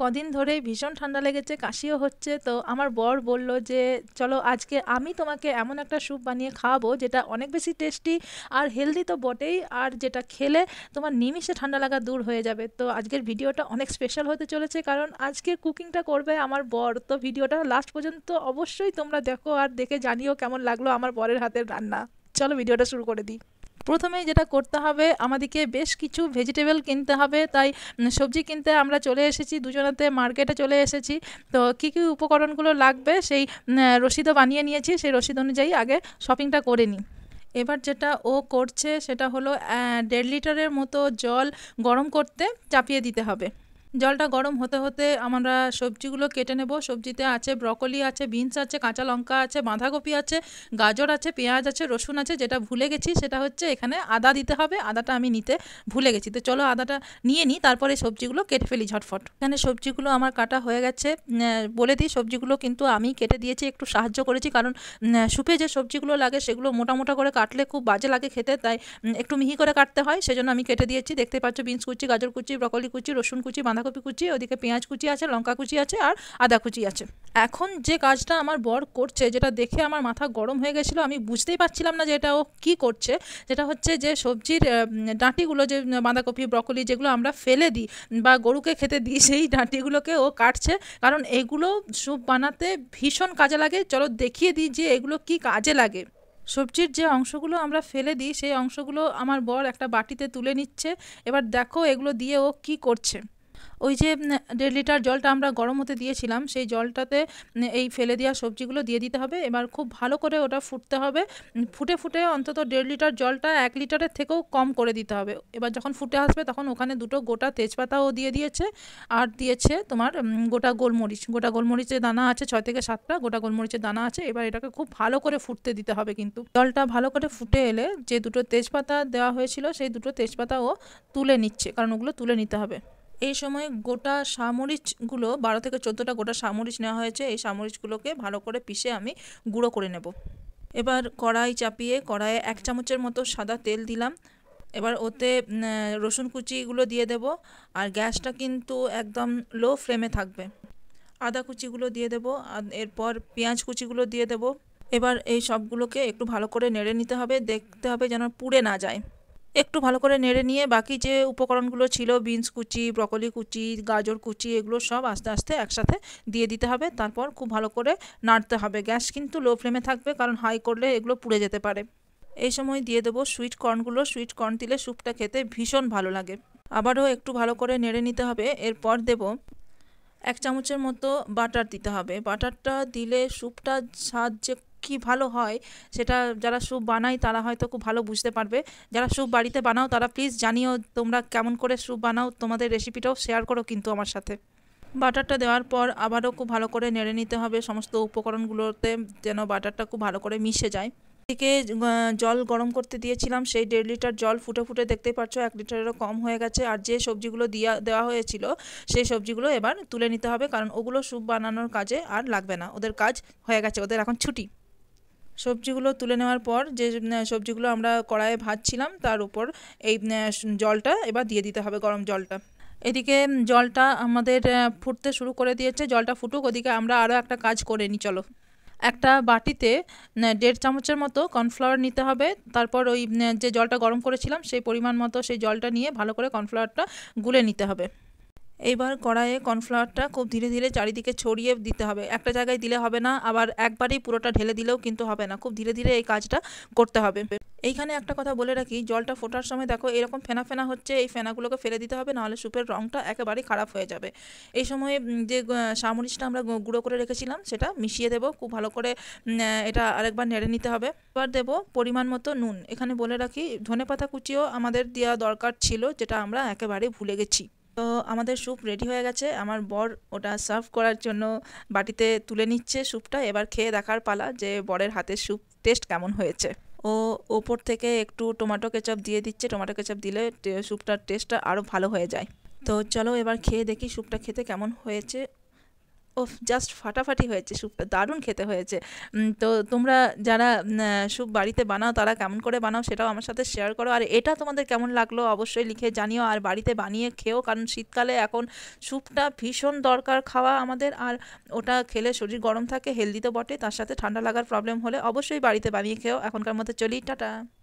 কদিন ধরে ভীষণ ঠান্ডা লেগেছে কাশিও হচ্ছে তো আমার বর বলল যে চলো আজকে আমি তোমাকে এমন একটা স্যুপ বানিয়ে খাওয়াবো যেটা অনেক বেশি টেস্টি আর হেলদি তো বটেই আর যেটা খেলে তোমার নিমিষে ঠান্ডা লাগা দূর হয়ে যাবে তো আজকের ভিডিওটা অনেক স্পেশাল হতে চলেছে কারণ আজকে কুকিংটা করবে আমার বর তো ভিডিওটা লাস্ট পর্যন্ত অবশ্যই তোমরা দেখো আর দেখে জানিও কেমন লাগলো আমার বরের হাতের রান্না চলো ভিডিওটা শুরু করে দিই প্রথমে যেটা করতে হবে আমাদেরকে বেশ কিছু ভেজিটেবল কিনতে হবে তাই সবজি কিনতে আমরা চলে এসেছি দুজনাতে মার্কেটে চলে এসেছি তো কী কী উপকরণগুলো লাগবে সেই রসিদও বানিয়ে নিয়েছি সেই রসিদ অনুযায়ী আগে শপিংটা করে নিই এবার যেটা ও করছে সেটা হলো দেড় লিটারের মতো জল গরম করতে চাপিয়ে দিতে হবে জলটা গরম হতে হতে আমরা সবজিগুলো কেটে নেব সবজিতে আছে ব্রকলি আছে বিনস আছে কাঁচা লঙ্কা আছে বাঁধাকপি আছে গাজর আছে পেঁয়াজ আছে রসুন আছে যেটা ভুলে গেছি সেটা হচ্ছে এখানে আদা দিতে হবে আদাটা আমি নিতে ভুলে গেছি তো চলো আদাটা নিয়ে নিই তারপরে সবজিগুলো কেটে ফেলি ঝটফট এখানে সবজিগুলো আমার কাটা হয়ে গেছে বলে দিই সবজিগুলো কিন্তু আমি কেটে দিয়েছি একটু সাহায্য করেছি কারণ সুপে যে সবজিগুলো লাগে সেগুলো মোটা মোটা করে কাটলে খুব বাজে লাগে খেতে তাই একটু মিহি করে কাটতে হয় সেজন্য আমি কেটে দিয়েছি দেখতে পাচ্ছ বিনস কুচি গাজর কুচি ব্রকলি কুচি রসুন কুচি বাঁধা বাঁধাকপি কুচি ওদিকে পেঁয়াজ কুচি আছে লঙ্কা কুচি আছে আর আদা কুচি আছে এখন যে কাজটা আমার বর করছে যেটা দেখে আমার মাথা গরম হয়ে গেছিলো আমি বুঝতেই পারছিলাম না যে এটা ও কী করছে যেটা হচ্ছে যে সবজির ডাঁটিগুলো যে বাঁধাকপি ব্রকলি যেগুলো আমরা ফেলে দিই বা গরুকে খেতে দিই সেই ডাঁটিগুলোকে ও কাটছে কারণ এগুলো স্যুপ বানাতে ভীষণ কাজে লাগে চলো দেখিয়ে দিই যে এগুলো কি কাজে লাগে সবজির যে অংশগুলো আমরা ফেলে দিই সেই অংশগুলো আমার বর একটা বাটিতে তুলে নিচ্ছে এবার দেখো এগুলো দিয়ে ও কি করছে ওই যে দেড় লিটার জলটা আমরা গরম হতে দিয়েছিলাম সেই জলটাতে এই ফেলে দেওয়া সবজিগুলো দিয়ে দিতে হবে এবার খুব ভালো করে ওটা ফুটতে হবে ফুটে ফুটে অন্তত দেড় লিটার জলটা এক লিটারের থেকেও কম করে দিতে হবে এবার যখন ফুটে আসবে তখন ওখানে দুটো গোটা তেজপাতাও দিয়ে দিয়েছে আর দিয়েছে তোমার গোটা গোলমরিচ গোটা গোলমরিচের দানা আছে ছয় থেকে সাতটা গোটা গোলমরিচের দানা আছে এবার এটাকে খুব ভালো করে ফুটতে দিতে হবে কিন্তু জলটা ভালো করে ফুটে এলে যে দুটো তেজপাতা দেওয়া হয়েছিল সেই দুটো তেজপাতাও তুলে নিচ্ছে কারণ ওগুলো তুলে নিতে হবে এই সময় গোটা সামরিচগুলো বারো থেকে চোদ্দোটা গোটা সামরিচ নেওয়া হয়েছে এই সামরিচগুলোকে ভালো করে পিষে আমি গুঁড়ো করে নেব এবার কড়াই চাপিয়ে কড়াইয়ে এক চামচের মতো সাদা তেল দিলাম এবার ওতে রসুন কুচিগুলো দিয়ে দেব আর গ্যাসটা কিন্তু একদম লো ফ্লেমে থাকবে আদা কুচিগুলো দিয়ে দেব এরপর পেঁয়াজ কুচিগুলো দিয়ে দেব এবার এই সবগুলোকে একটু ভালো করে নেড়ে নিতে হবে দেখতে হবে যেন পুড়ে না যায় একটু ভালো করে নেড়ে নিয়ে বাকি যে উপকরণগুলো ছিল বিনস কুচি ব্রকলি কুচি গাজর কুচি এগুলো সব আস্তে আস্তে একসাথে দিয়ে দিতে হবে তারপর খুব ভালো করে নাড়তে হবে গ্যাস কিন্তু লো ফ্লেমে থাকবে কারণ হাই করলে এগুলো পুড়ে যেতে পারে এই সময় দিয়ে দেবো সুইট কর্নগুলো সুইট কর্ন দিলে স্যুপটা খেতে ভীষণ ভালো লাগে আবারও একটু ভালো করে নেড়ে নিতে হবে এরপর দেব এক চামচের মতো বাটার দিতে হবে বাটারটা দিলে স্যুপটার স্বাদ যে কি ভালো হয় সেটা যারা স্যুপ বানায় তারা হয়তো খুব ভালো বুঝতে পারবে যারা স্যুপ বাড়িতে বানাও তারা প্লিজ জানিও তোমরা কেমন করে স্যুপ বানাও তোমাদের রেসিপিটাও শেয়ার করো কিন্তু আমার সাথে বাটারটা দেওয়ার পর আবারও খুব ভালো করে নেড়ে নিতে হবে সমস্ত উপকরণগুলোতে যেন বাটারটা খুব ভালো করে মিশে যায় থেকে জল গরম করতে দিয়েছিলাম সেই দেড় লিটার জল ফুটে ফুটে দেখতে পাচ্ছ এক লিটারেরও কম হয়ে গেছে আর যে সবজিগুলো দিয়া দেওয়া হয়েছিল সেই সবজিগুলো এবার তুলে নিতে হবে কারণ ওগুলো স্যুপ বানানোর কাজে আর লাগবে না ওদের কাজ হয়ে গেছে ওদের এখন ছুটি সবজিগুলো তুলে নেওয়ার পর যে সবজিগুলো আমরা কড়াইয়ে ভাজছিলাম তার উপর এই জলটা এবার দিয়ে দিতে হবে গরম জলটা এদিকে জলটা আমাদের ফুটতে শুরু করে দিয়েছে জলটা ফুটুক ওদিকে আমরা আরও একটা কাজ করে নিই চলো একটা বাটিতে দেড় চামচের মতো কর্নফ্লাওয়ার নিতে হবে তারপর ওই যে জলটা গরম করেছিলাম সেই পরিমাণ মতো সেই জলটা নিয়ে ভালো করে কর্নফ্লাওয়ারটা গুলে নিতে হবে এইবার কড়াইয়ে কর্নফ্লাওয়ারটা খুব ধীরে ধীরে চারিদিকে ছড়িয়ে দিতে হবে একটা জায়গায় দিলে হবে না আবার একবারেই পুরোটা ঢেলে দিলেও কিন্তু হবে না খুব ধীরে ধীরে এই কাজটা করতে হবে এইখানে একটা কথা বলে রাখি জলটা ফোটার সময় দেখো এরকম ফেনা ফেনা হচ্ছে এই ফেনাগুলোকে ফেলে দিতে হবে নাহলে সুপের রঙটা একেবারেই খারাপ হয়ে যাবে এই সময়ে যে সামরিচটা আমরা গুঁড়ো করে রেখেছিলাম সেটা মিশিয়ে দেব খুব ভালো করে এটা আরেকবার নেড়ে নিতে হবে এবার দেব পরিমাণ মতো নুন এখানে বলে রাখি ধনে পাতা কুচিও আমাদের দেওয়া দরকার ছিল যেটা আমরা একেবারেই ভুলে গেছি তো আমাদের স্যুপ রেডি হয়ে গেছে আমার বর ওটা সার্ভ করার জন্য বাটিতে তুলে নিচ্ছে স্যুপটা এবার খেয়ে দেখার পালা যে বরের হাতের স্যুপ টেস্ট কেমন হয়েছে ও ওপর থেকে একটু টমেটো কেচাপ দিয়ে দিচ্ছে টমেটো কেচাপ দিলে স্যুপটার টেস্টটা আরও ভালো হয়ে যায় তো চলো এবার খেয়ে দেখি স্যুপটা খেতে কেমন হয়েছে ও জাস্ট ফাটাফাটি হয়েছে স্যুপটা দারুণ খেতে হয়েছে তো তোমরা যারা স্যুপ বাড়িতে বানাও তারা কেমন করে বানাও সেটাও আমার সাথে শেয়ার করো আর এটা তোমাদের কেমন লাগলো অবশ্যই লিখে জানিও আর বাড়িতে বানিয়ে খেও কারণ শীতকালে এখন স্যুপটা ভীষণ দরকার খাওয়া আমাদের আর ওটা খেলে শরীর গরম থাকে হেলদি তো বটে তার সাথে ঠান্ডা লাগার প্রবলেম হলে অবশ্যই বাড়িতে বানিয়ে খেও এখনকার মতো চলি টাটা